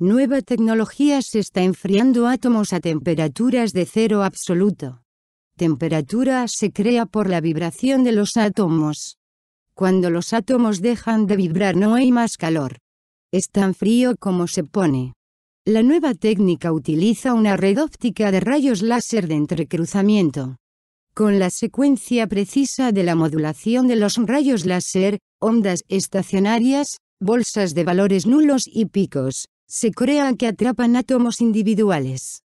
nueva tecnología se está enfriando átomos a temperaturas de cero absoluto. Temperatura se crea por la vibración de los átomos. Cuando los átomos dejan de vibrar no hay más calor. Es tan frío como se pone. La nueva técnica utiliza una red óptica de rayos láser de entrecruzamiento. Con la secuencia precisa de la modulación de los rayos láser, ondas estacionarias, bolsas de valores nulos y picos, se crea que atrapan átomos individuales.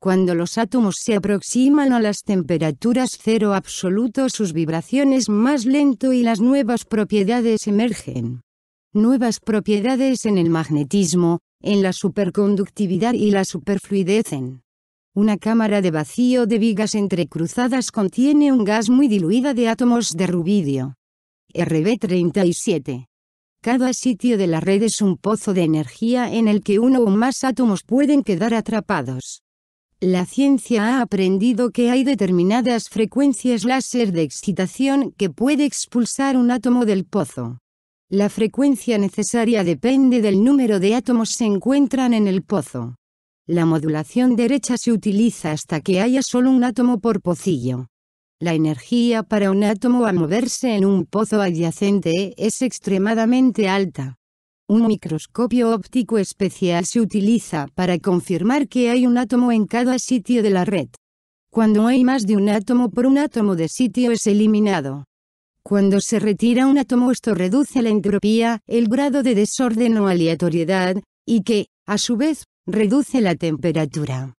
Cuando los átomos se aproximan a las temperaturas cero absoluto sus vibraciones más lento y las nuevas propiedades emergen. Nuevas propiedades en el magnetismo, en la superconductividad y la superfluidez en. Una cámara de vacío de vigas entrecruzadas contiene un gas muy diluida de átomos de rubidio. RB37 cada sitio de la red es un pozo de energía en el que uno o más átomos pueden quedar atrapados. La ciencia ha aprendido que hay determinadas frecuencias láser de excitación que puede expulsar un átomo del pozo. La frecuencia necesaria depende del número de átomos se encuentran en el pozo. La modulación derecha se utiliza hasta que haya solo un átomo por pocillo. La energía para un átomo a moverse en un pozo adyacente es extremadamente alta. Un microscopio óptico especial se utiliza para confirmar que hay un átomo en cada sitio de la red. Cuando hay más de un átomo por un átomo de sitio es eliminado. Cuando se retira un átomo esto reduce la entropía, el grado de desorden o aleatoriedad, y que, a su vez, reduce la temperatura.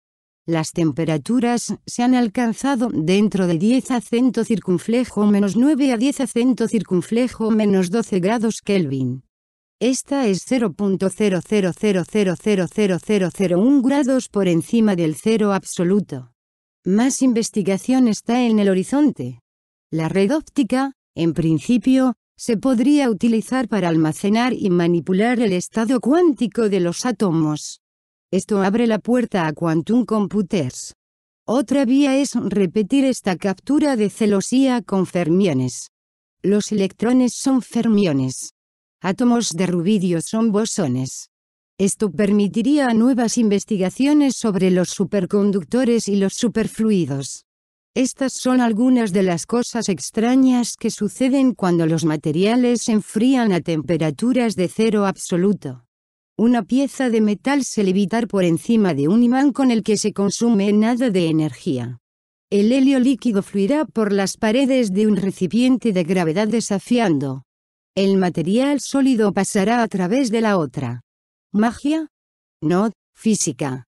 Las temperaturas se han alcanzado dentro de 10 acento circunflejo menos 9 a 10 acento circunflejo menos 12 grados Kelvin. Esta es 0.000000001 grados por encima del cero absoluto. Más investigación está en el horizonte. La red óptica, en principio, se podría utilizar para almacenar y manipular el estado cuántico de los átomos. Esto abre la puerta a quantum computers. Otra vía es repetir esta captura de celosía con fermiones. Los electrones son fermiones. Átomos de rubidio son bosones. Esto permitiría nuevas investigaciones sobre los superconductores y los superfluidos. Estas son algunas de las cosas extrañas que suceden cuando los materiales se enfrían a temperaturas de cero absoluto. Una pieza de metal se levitar por encima de un imán con el que se consume nada de energía. El helio líquido fluirá por las paredes de un recipiente de gravedad desafiando. El material sólido pasará a través de la otra. ¿Magia? No, física.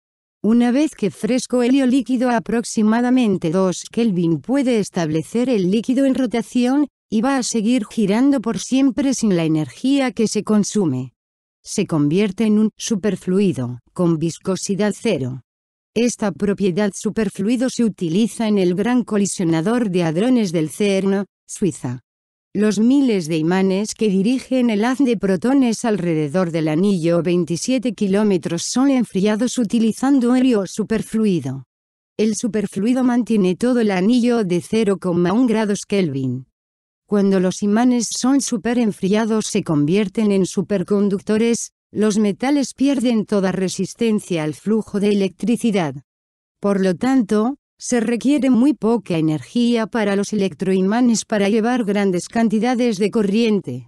Una vez que fresco helio líquido a aproximadamente 2 Kelvin puede establecer el líquido en rotación, y va a seguir girando por siempre sin la energía que se consume se convierte en un superfluido, con viscosidad cero. Esta propiedad superfluido se utiliza en el gran colisionador de hadrones del CERN, Suiza. Los miles de imanes que dirigen el haz de protones alrededor del anillo 27 km son enfriados utilizando helio superfluido. El superfluido mantiene todo el anillo de 0,1 grados Kelvin. Cuando los imanes son superenfriados se convierten en superconductores, los metales pierden toda resistencia al flujo de electricidad. Por lo tanto, se requiere muy poca energía para los electroimanes para llevar grandes cantidades de corriente.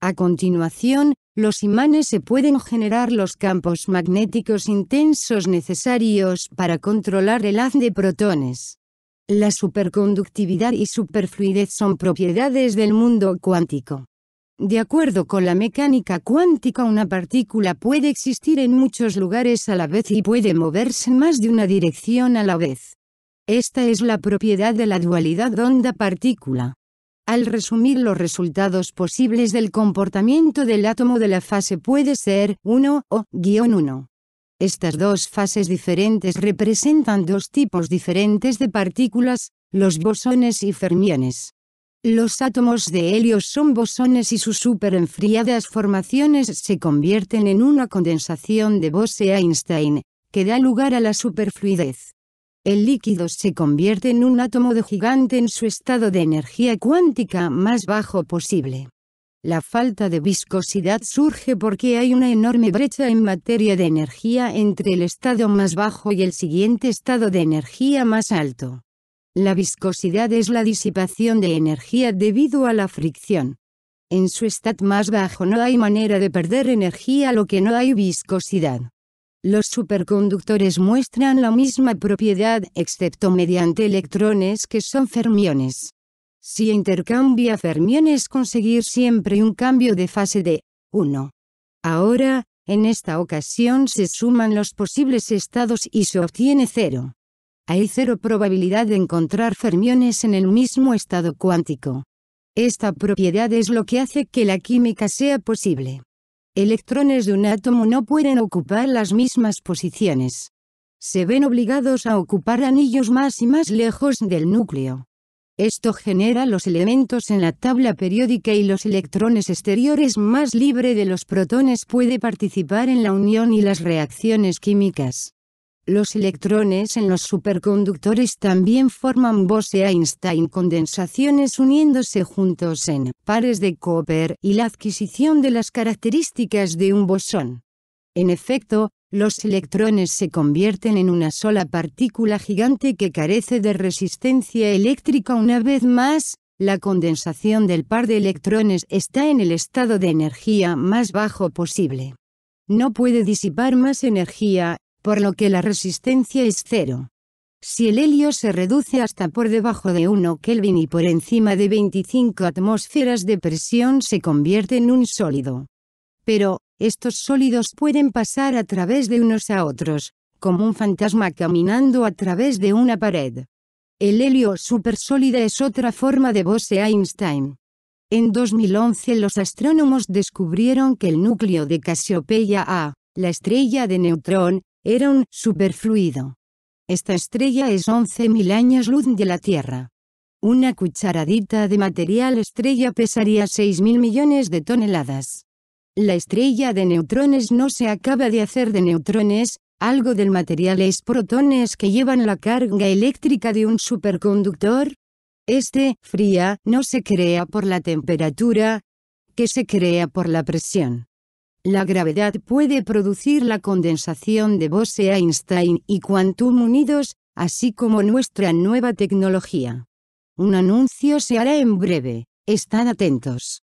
A continuación, los imanes se pueden generar los campos magnéticos intensos necesarios para controlar el haz de protones. La superconductividad y superfluidez son propiedades del mundo cuántico. De acuerdo con la mecánica cuántica, una partícula puede existir en muchos lugares a la vez y puede moverse en más de una dirección a la vez. Esta es la propiedad de la dualidad onda-partícula. Al resumir los resultados posibles del comportamiento del átomo de la fase puede ser 1 o 1. Estas dos fases diferentes representan dos tipos diferentes de partículas, los bosones y fermiones. Los átomos de helio son bosones y sus superenfriadas formaciones se convierten en una condensación de Bose-Einstein, que da lugar a la superfluidez. El líquido se convierte en un átomo de gigante en su estado de energía cuántica más bajo posible. La falta de viscosidad surge porque hay una enorme brecha en materia de energía entre el estado más bajo y el siguiente estado de energía más alto. La viscosidad es la disipación de energía debido a la fricción. En su estado más bajo no hay manera de perder energía lo que no hay viscosidad. Los superconductores muestran la misma propiedad excepto mediante electrones que son fermiones. Si intercambia fermiones conseguir siempre un cambio de fase de 1. Ahora, en esta ocasión se suman los posibles estados y se obtiene 0. Hay cero probabilidad de encontrar fermiones en el mismo estado cuántico. Esta propiedad es lo que hace que la química sea posible. Electrones de un átomo no pueden ocupar las mismas posiciones. Se ven obligados a ocupar anillos más y más lejos del núcleo. Esto genera los elementos en la tabla periódica y los electrones exteriores más libre de los protones puede participar en la unión y las reacciones químicas. Los electrones en los superconductores también forman Bose-Einstein condensaciones uniéndose juntos en pares de Cooper y la adquisición de las características de un bosón. En efecto, los electrones se convierten en una sola partícula gigante que carece de resistencia eléctrica. Una vez más, la condensación del par de electrones está en el estado de energía más bajo posible. No puede disipar más energía, por lo que la resistencia es cero. Si el helio se reduce hasta por debajo de 1 Kelvin y por encima de 25 atmósferas de presión se convierte en un sólido. Pero, estos sólidos pueden pasar a través de unos a otros, como un fantasma caminando a través de una pared. El helio supersólida es otra forma de Bose-Einstein. En 2011 los astrónomos descubrieron que el núcleo de Casiopeia A, la estrella de neutrón, era un superfluido. Esta estrella es 11.000 años luz de la Tierra. Una cucharadita de material estrella pesaría 6.000 millones de toneladas. La estrella de neutrones no se acaba de hacer de neutrones, algo del material es protones que llevan la carga eléctrica de un superconductor. Este, fría, no se crea por la temperatura, que se crea por la presión. La gravedad puede producir la condensación de Bose-Einstein e y Quantum unidos, así como nuestra nueva tecnología. Un anuncio se hará en breve, están atentos.